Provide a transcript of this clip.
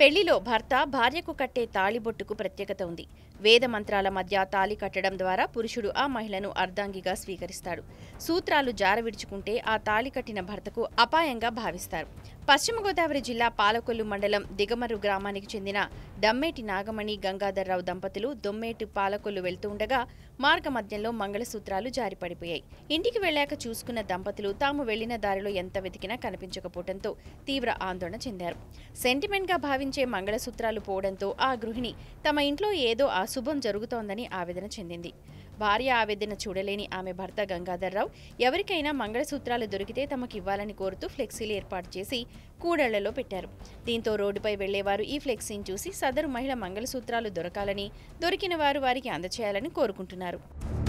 పెళ్లిలో భర్త భార్యకు కట్టే తాళిబొట్టుకు ప్రత్యేకత ఉంది వేద మంత్రాల మధ్య తాళి కట్టడం ద్వారా పురుషుడు ఆ మహిళను అర్ధాంగిగా స్వీకరిస్తాడు సూత్రాలు జారవిడుచుకుంటే ఆ తాళి కట్టిన భర్తకు అపాయంగా భావిస్తారు పశ్చిమ గోదావరి జిల్లా పాలకొల్లు మండలం దిగమరు గ్రామానికి చెందిన దమ్మేటి నాగమణి గంగాధర్రావు దంపతులు దొమ్మేటి పాలకొల్లు వెళ్తూ ఉండగా మార్గ మధ్యంలో మంగళసూత్రాలు జారిపడిపోయాయి ఇంటికి వెళ్లాక చూసుకున్న దంపతులు తాము వెళ్లిన దారిలో ఎంత వెతికినా కనిపించకపోవడంతో తీవ్ర ఆందోళన చెందారు సెంటిమెంట్గా భావి భావించే మంగళసూత్రాలు పోవడంతో ఆ గృహిణి తమ ఇంట్లో ఏదో అశుభం జరుగుతోందని ఆవేదన చెందింది భార్య ఆవేదన చూడలేని ఆమె భర్త గంగాధర్రావు ఎవరికైనా మంగళసూత్రాలు దొరికితే తమకు ఇవ్వాలని కోరుతూ ఫ్లెక్సీలు ఏర్పాటు చేసి కూడళ్లలో పెట్టారు దీంతో రోడ్డుపై వెళ్లేవారు ఈ ఫ్లెక్సీని చూసి సదరు మహిళ మంగళసూత్రాలు దొరకాలని దొరికిన వారు వారికి అందచేయాలని కోరుకుంటున్నారు